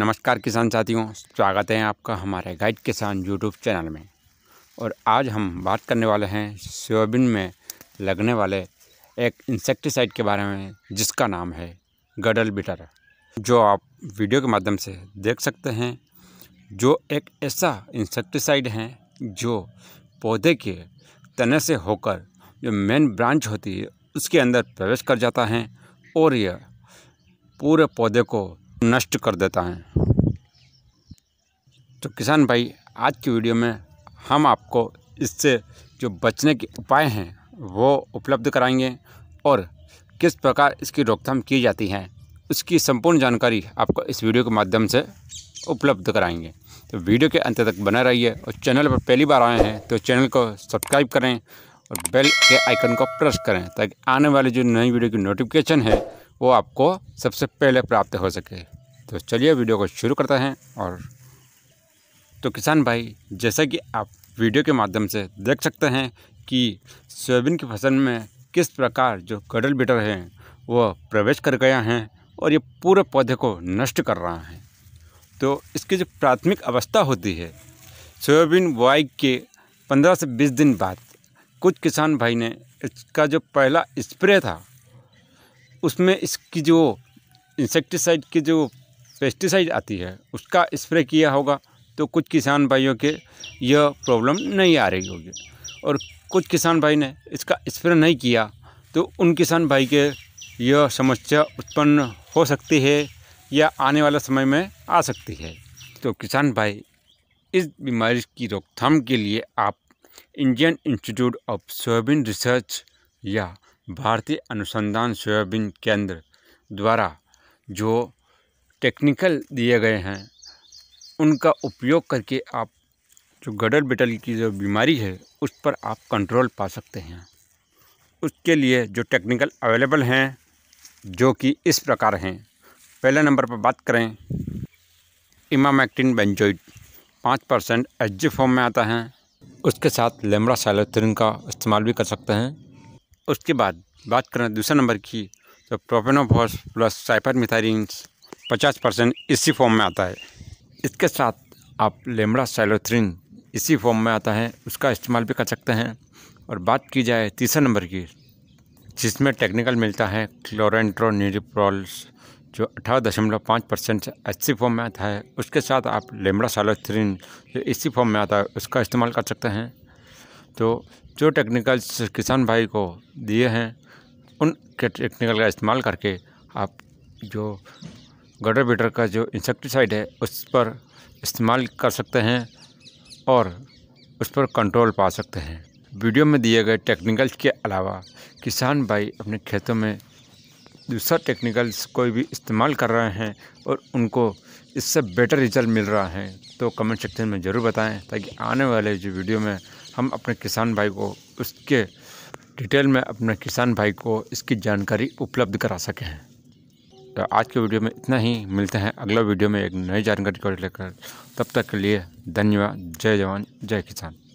नमस्कार किसान साथियों स्वागत है आपका हमारे गाइड किसान यूट्यूब चैनल में और आज हम बात करने वाले हैं सोयाबीन में लगने वाले एक इंसेक्टिसाइड के बारे में जिसका नाम है गडल बिटर जो आप वीडियो के माध्यम से देख सकते हैं जो एक ऐसा इंसेक्टिसाइड है जो पौधे के तने से होकर जो मेन ब्रांच होती है उसके अंदर प्रवेश कर जाता है और यह पूरे पौधे को नष्ट कर देता है तो किसान भाई आज की वीडियो में हम आपको इससे जो बचने के उपाय हैं वो उपलब्ध कराएंगे और किस प्रकार इसकी रोकथाम की जाती है उसकी संपूर्ण जानकारी आपको इस वीडियो के माध्यम से उपलब्ध कराएंगे तो वीडियो के अंत तक बना रहिए और चैनल पर पहली बार आए हैं तो चैनल को सब्सक्राइब करें और बेल के आइकन को प्रेस करें ताकि आने वाली जो नई वीडियो की नोटिफिकेशन है वो आपको सबसे पहले प्राप्त हो सके तो चलिए वीडियो को शुरू करते हैं और तो किसान भाई जैसा कि आप वीडियो के माध्यम से देख सकते हैं कि सोयाबीन की फसल में किस प्रकार जो कडल बीटर हैं वह प्रवेश कर गया हैं और ये पूरे पौधे को नष्ट कर रहा है तो इसकी जो प्राथमिक अवस्था होती है सोयाबीन बुआई के 15 से 20 दिन बाद कुछ किसान भाई ने इसका जो पहला स्प्रे था उसमें इसकी जो इंसेक्टिसाइड की जो पेस्टिसाइड आती है उसका स्प्रे किया होगा तो कुछ किसान भाइयों के यह प्रॉब्लम नहीं आ रही होगी और कुछ किसान भाई ने इसका स्प्रे नहीं किया तो उन किसान भाई के यह समस्या उत्पन्न हो सकती है या आने वाला समय में आ सकती है तो किसान भाई इस बीमारी की रोकथाम के लिए आप Indian Institute of soybean research या भारतीय अनुसंधान सोयाबीन केंद्र द्वारा जो टेक्निकल दिए गए हैं उनका उपयोग करके आप जो गडर बिटल की जो बीमारी है उस पर आप कंट्रोल पा सकते हैं उसके लिए जो टेक्निकल अवेलेबल हैं जो कि इस प्रकार हैं पहले नंबर पर बात करें इमामैक्टिन बेंजोइड पाँच परसेंट एच फॉर्म में आता है उसके साथ लेमड़ा सैलोथ्रिन का इस्तेमाल भी कर सकते हैं उसके बाद बात करें दूसरे नंबर की तो प्रोपेनोफॉस प्लस साइपर साइपरमिथाइरिन्स पचास परसेंट इसी फॉर्म में आता है इसके साथ आप लेमड़ा साइलोथ्रिन इसी फॉर्म में आता है उसका इस्तेमाल भी कर सकते हैं और बात की जाए तीसरे नंबर की जिसमें टेक्निकल मिलता है क्लोरेंट्रोनिप्रोल्स जो अठारह दशमलव पाँच परसेंट से अच्छी फॉर्म में आता है उसके साथ आप लेमड़ा सालोथ्रिन जो इसी फॉर्म में आता है उसका इस्तेमाल कर सकते हैं तो जो टेक्निकल किसान भाई को दिए हैं उन टेक्निकल का इस्तेमाल करके आप जो गडर बिटर का जो इंसेक्टिसाइड है उस पर इस्तेमाल कर सकते हैं और उस पर कंट्रोल पा सकते हैं वीडियो में दिए गए टेक्निकल्स के अलावा किसान भाई अपने खेतों में दूसरा टेक्निकल्स कोई भी इस्तेमाल कर रहे हैं और उनको इससे बेटर रिजल्ट मिल रहा है तो कमेंट सेक्शन में ज़रूर बताएं ताकि आने वाले जो वीडियो में हम अपने किसान भाई को उसके डिटेल में अपने किसान भाई को इसकी जानकारी उपलब्ध करा सकें तो आज के वीडियो में इतना ही मिलते हैं अगला वीडियो में एक नई जानकारी को लेकर तब तक के लिए धन्यवाद जय जवान जय किसान